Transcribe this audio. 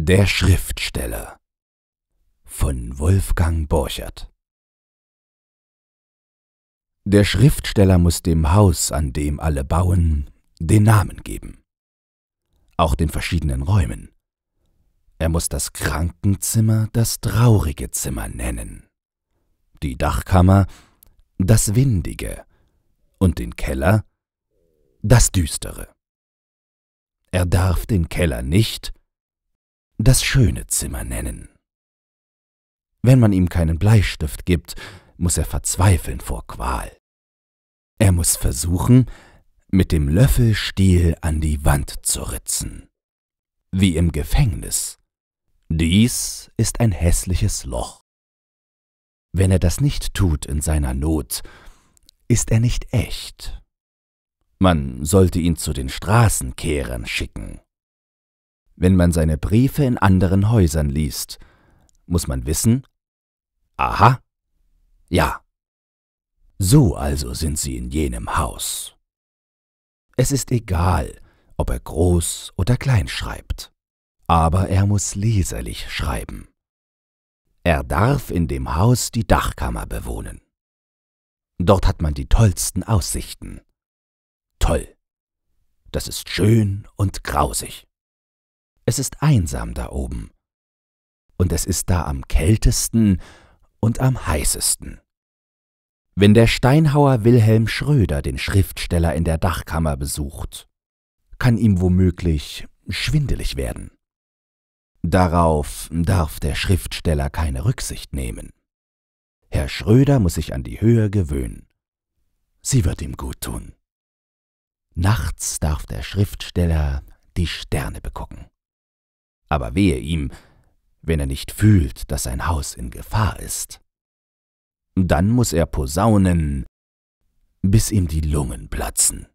Der Schriftsteller von Wolfgang Borchert Der Schriftsteller muss dem Haus, an dem alle bauen, den Namen geben, auch den verschiedenen Räumen. Er muss das Krankenzimmer das traurige Zimmer nennen, die Dachkammer das windige und den Keller das düstere. Er darf den Keller nicht, das schöne Zimmer nennen. Wenn man ihm keinen Bleistift gibt, muss er verzweifeln vor Qual. Er muss versuchen, mit dem Löffelstiel an die Wand zu ritzen. Wie im Gefängnis. Dies ist ein hässliches Loch. Wenn er das nicht tut in seiner Not, ist er nicht echt. Man sollte ihn zu den Straßenkehrern schicken wenn man seine Briefe in anderen Häusern liest. Muss man wissen? Aha. Ja. So also sind sie in jenem Haus. Es ist egal, ob er groß oder klein schreibt, aber er muss leserlich schreiben. Er darf in dem Haus die Dachkammer bewohnen. Dort hat man die tollsten Aussichten. Toll. Das ist schön und grausig. Es ist einsam da oben. Und es ist da am kältesten und am heißesten. Wenn der Steinhauer Wilhelm Schröder den Schriftsteller in der Dachkammer besucht, kann ihm womöglich schwindelig werden. Darauf darf der Schriftsteller keine Rücksicht nehmen. Herr Schröder muss sich an die Höhe gewöhnen. Sie wird ihm gut tun. Nachts darf der Schriftsteller die Sterne begucken aber wehe ihm, wenn er nicht fühlt, dass sein Haus in Gefahr ist. Dann muß er posaunen, bis ihm die Lungen platzen.